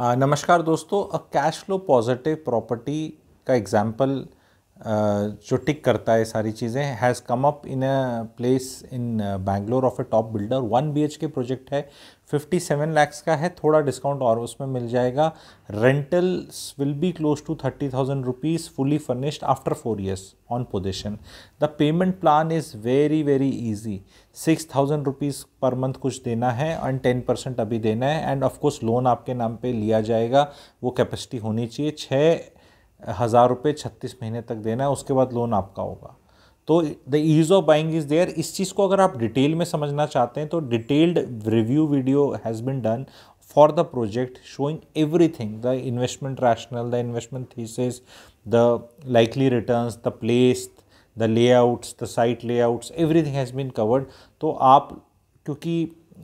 नमस्कार दोस्तों a cash flow positive property का एग्जाम्पल जो टिक करता है सारी चीज़ें has come up in a place in Bangalore off a top builder one B H K project है फिफ्टी सेवन लैक्स का है थोड़ा डिस्काउंट और उसमें मिल जाएगा rentals will be close to thirty thousand rupees fully furnished after four years on possession the payment plan is very very easy six thousand rupees per month कुछ देना है एंड टेन परसेंट अभी देना है एंड ऑफकोर्स लोन आपके नाम पर लिया जाएगा वो कैपेसिटी होनी चाहिए छः हज़ार रुपये छत्तीस महीने तक देना है उसके बाद लोन आपका होगा तो the ease of buying is there इस चीज़ को अगर आप डिटेल में समझना चाहते हैं तो detailed review video has been done for the project showing everything the investment rationale the investment thesis the likely return the place the layouts the site layouts everything has been covered तो आप क्योंकि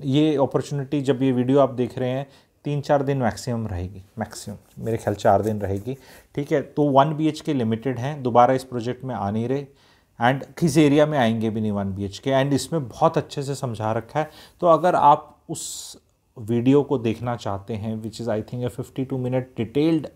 ये opportunity जब ये video आप देख रहे हैं तीन चार दिन मैक्सिमम रहेगी मैक्सिमम मेरे ख्याल चार दिन रहेगी ठीक है तो वन बी के लिमिटेड हैं दोबारा इस प्रोजेक्ट में आ नहीं रहे एंड किस एरिया में आएंगे भी नहीं वन बी के एंड इसमें बहुत अच्छे से समझा रखा है तो अगर आप उस वीडियो को देखना चाहते हैं which is I think a two minute detailed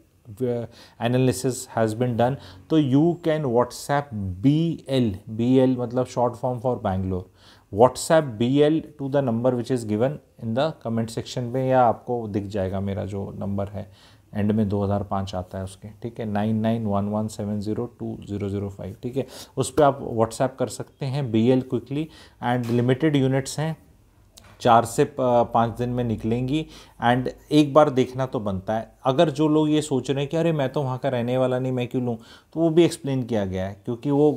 analysis has been done तो you can WhatsApp B L B L मतलब short form for Bangalore WhatsApp B L to the number which is given in the comment section में या आपको दिख जाएगा मेरा जो number है एंड में 2005 आता है उसके ठीक है nine nine one one seven zero two zero zero five ठीक है उस पर आप व्हाट्सएप कर सकते हैं B L quickly and limited units हैं चार से पाँच दिन में निकलेंगी एंड एक बार देखना तो बनता है अगर जो लोग ये सोच रहे हैं कि अरे मैं तो वहाँ का रहने वाला नहीं मैं क्यों लूँ तो वो भी एक्सप्लेन किया गया है क्योंकि वो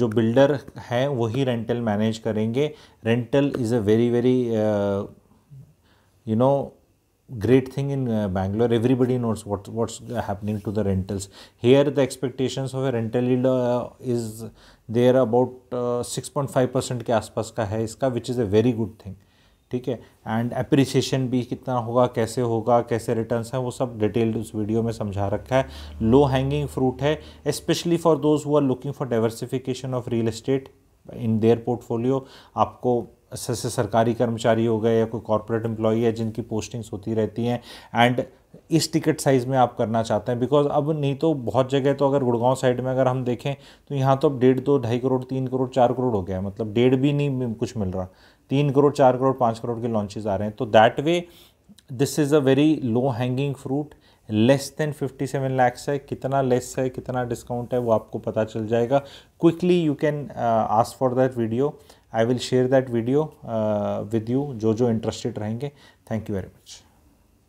जो बिल्डर हैं वही रेंटल मैनेज करेंगे rental is a very very you know great thing in uh, Bangalore. Everybody knows what what's happening to the rentals. Here, the expectations of a rental yield uh, is there about six point five percent के आसपास का है इसका which is a very good thing ठीक है and appreciation भी कितना होगा कैसे होगा कैसे रिटर्न हैं वो सब डिटेल्ड उस वीडियो में समझा रखा है लो हैंगिंग फ्रूट है specially for those who are looking for diversification of real estate in their portfolio आपको जैसे सरकारी कर्मचारी हो गए या कोई कॉरपोरेट एम्प्लॉई है जिनकी पोस्टिंग्स होती रहती हैं एंड इस टिकट साइज़ में आप करना चाहते हैं बिकॉज अब नहीं तो बहुत जगह तो अगर गुड़गांव साइड में अगर हम देखें तो यहाँ तो अब डेढ़ दो ढाई करोड़ तीन करोड़ चार करोड़ हो गया मतलब डेढ़ भी नहीं कुछ मिल रहा तीन करोड़ चार करोड़ पाँच करोड़ के लॉन्चेज आ रहे हैं तो that way this is a very low hanging fruit less than 57 lakhs है कितना लेस है कितना डिस्काउंट है वो आपको पता चल जाएगा quickly you can ask for that video I will share that video with you जो जो इंटरेस्टेड रहेंगे थैंक यू वेरी मच